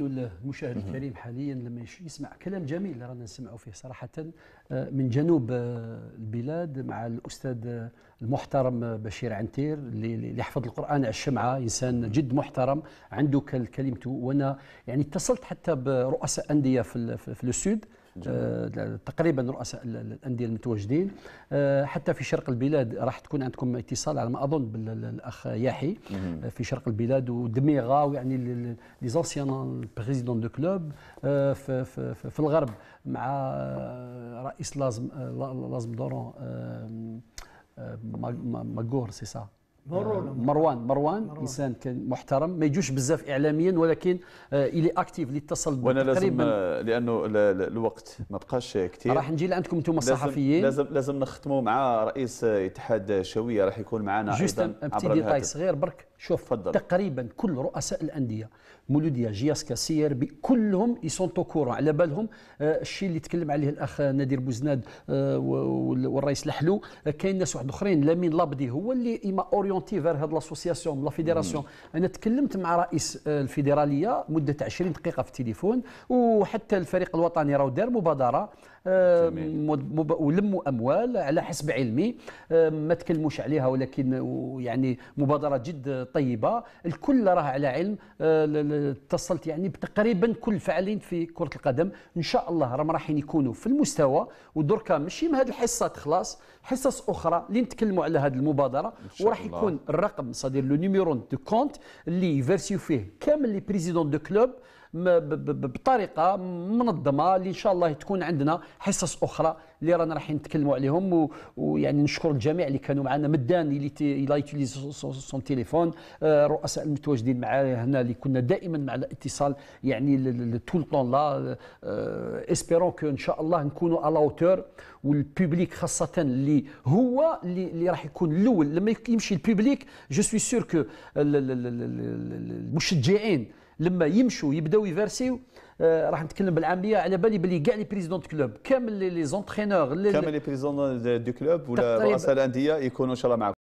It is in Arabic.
انه المشاهد الكريم حاليا لما يسمع كلام جميل اللي رانا نسمعوا فيه صراحه آه، من جنوب آه، البلاد مع الاستاذ آه، المحترم بشير عنتير اللي يحفظ القران على الشمعه انسان جد محترم عنده كلمته وانا يعني اتصلت حتى برؤساء انديه في, في السود آه، تقريبا رؤساء الانديه المتواجدين آه، حتى في شرق البلاد راح تكون عندكم اتصال على ما اظن بالاخ يحيى آه، في شرق البلاد ودميغه ويعني لي زونسيان بريزيدون دو كلوب في, في, في الغرب مع رئيس لازم لازم دورون ماغور سي سا آه، مروان مروان انسان كان محترم ما يجوش بزاف اعلاميا ولكن آه، الي اكتيف اللي اتصل وانا لازم آه، لانه الوقت ما بقاش كثير راح نجي لعندكم انتم الصحفيين لازم لازم نختموا مع رئيس اتحاد شويه راح يكون معنا ايضا عبر ديتاي صغير برك شوف فضل. تقريبا كل رؤساء الانديه مولوديه جياس كاسير كلهم يسون كورون على بالهم الشيء اللي تكلم عليه الاخ نادر بوزناد والرئيس الحلو كاين ناس واحد اخرين لامين لابدي هو اللي اما اوريون اورينتي فير هاد لاسوسياسيون لا فيديراسيون انا تكلمت مع رئيس الفيدراليه مده 20 دقيقه في التليفون وحتى الفريق الوطني راه دار مبادره آه، ولموا اموال على حسب علمي آه، ما تكلموش عليها ولكن يعني مبادره جد طيبه الكل راه على علم آه، اتصلت يعني بتقريبا كل الفاعلين في كره القدم ان شاء الله راهم رايحين يكونوا في المستوى ودركا ماشي من هذه الحصه خلاص حصص اخرى اللي نتكلموا على هذه المبادره وراح يكون C'est-à-dire le numéro de compte, les versifés comme les présidents de club. بطريقه منظمه اللي ان شاء الله تكون عندنا حصص اخرى اللي رانا راح نتكلموا عليهم ويعني نشكر الجميع اللي كانوا معنا مدان اللي لا سون تيليفون آه، رؤساء المتواجدين معنا هنا اللي كنا دائما مع الاتصال يعني طول طون لا اسبيرون كو ان شاء الله نكونوا على اوتور والبوبليك خاصه اللي هو اللي, اللي راح يكون الاول لما يمشي البوبليك جو سوي سور كو المشجعين لما يمشوا يبداو يفرسيو آه راح نتكلم بالعاميه على بالي بلي كاع لي بريزيدون دو كلوب كامل لي زونترينور كامل لي بريزيدون دو كلوب ولا رؤساء الانديه يكونوا ان شاء الله معكم